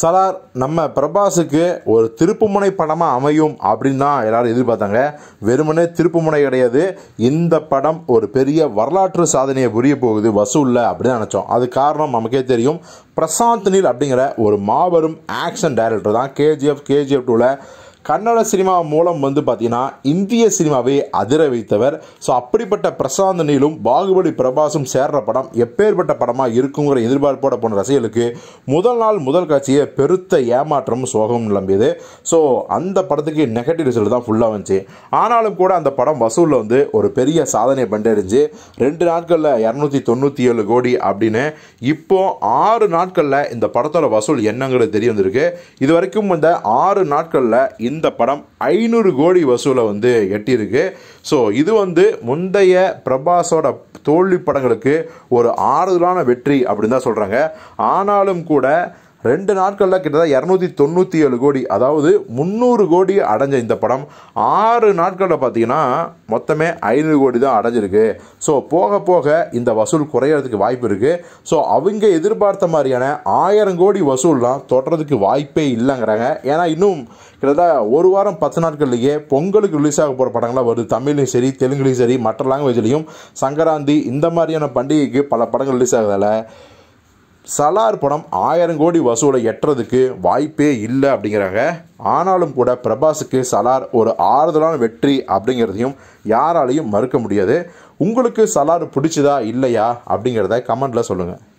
சலார் நம்ம பிரபாஸுக்கு ஒரு திருப்புமுனை படமாக அமையும் அப்படின்னு தான் எல்லோரும் எதிர்பார்த்தாங்க வெறுமனே திருப்புமுனை கிடையாது இந்த படம் ஒரு பெரிய வரலாற்று சாதனையை புரிய போகுது வசூலில் அப்படின்னு நினச்சோம் அது காரணம் நமக்கே தெரியும் பிரசாந்த் நீல் அப்படிங்கிற ஒரு மாபெரும் ஆக்ஷன் டைரக்டர் தான் கேஜிஎஃப் கேஜிஎஃப் டூவில் கன்னட சினிமா மூலம் வந்து பார்த்தீங்கன்னா இந்திய சினிமாவை அதிர வைத்தவர் ஸோ அப்படிப்பட்ட பிரசாந்த் நீலும் பாகுபலி பிரபாசும் சேர்ற படம் எப்பேற்பட்ட படமாக இருக்குங்கிற எதிர்பார்ப்போட போன ரசிகர்களுக்கு முதல் நாள் முதல் காட்சியை பெருத்த ஏமாற்றமும் சோகமும் நிலம்பியது ஸோ அந்த படத்துக்கு நெகட்டிவ் ரிசல்ட் தான் ஃபுல்லாக வந்துச்சு ஆனாலும் கூட அந்த படம் வசூலில் வந்து ஒரு பெரிய சாதனை பண்ணிருந்துச்சு ரெண்டு நாட்களில் இரநூத்தி தொண்ணூற்றி ஏழு கோடி அப்படின்னு இப்போ ஆறு நாட்களில் இந்த படத்தோட வசூல் என்னங்கிறது தெரிய வந்திருக்கு இது வரைக்கும் இந்த ஆறு நாட்களில் இந்த இந்த படம் ஐநூறு கோடி வசூலை வந்து எட்டியிருக்கு ஸோ இது வந்து முந்தைய பிரபாஸோட தோல்வி படங்களுக்கு ஒரு ஆறுதலான வெற்றி அப்படின்னு தான் சொல்கிறாங்க ஆனாலும் கூட ரெண்டு நாட்களில் கிட்டத்தட்ட இரநூத்தி தொண்ணூற்றி ஏழு கோடி அதாவது முந்நூறு கோடி அடைஞ்ச இந்த படம் ஆறு நாட்களில் பார்த்தீங்கன்னா மொத்தமே ஐநூறு கோடி தான் அடைஞ்சிருக்கு ஸோ போக போக இந்த வசூல் குறையிறதுக்கு வாய்ப்பு இருக்குது ஸோ அவங்க எதிர்பார்த்த மாதிரியான ஆயிரம் கோடி வசூல்லாம் தொடர்றதுக்கு வாய்ப்பே இல்லைங்கிறாங்க ஏன்னா இன்னும் கிட்டத்தட்ட ஒரு வாரம் பத்து நாட்கள்லேயே பொங்கலுக்கு ரிலீஸ் ஆக போகிற படங்கள்லாம் வருது தமிழ்லையும் சரி தெலுங்குலையும் சரி மற்ற லாங்குவேஜ்லேயும் சங்கராந்தி இந்த மாதிரியான பண்டிகைக்கு பல படங்கள் ரிலீஸ் ஆகுதால சலார் படம் ஆயிரம் கோடி வசூலை எட்டுறதுக்கு வாய்ப்பே இல்லை அப்படிங்கிறாங்க ஆனாலும் கூட பிரபாஸுக்கு சலார் ஒரு ஆறுதலான வெற்றி அப்படிங்கிறதையும் யாராலையும் மறுக்க முடியாது உங்களுக்கு சலார் பிடிச்சதா இல்லையா அப்படிங்கிறத கமெண்டில் சொல்லுங்கள்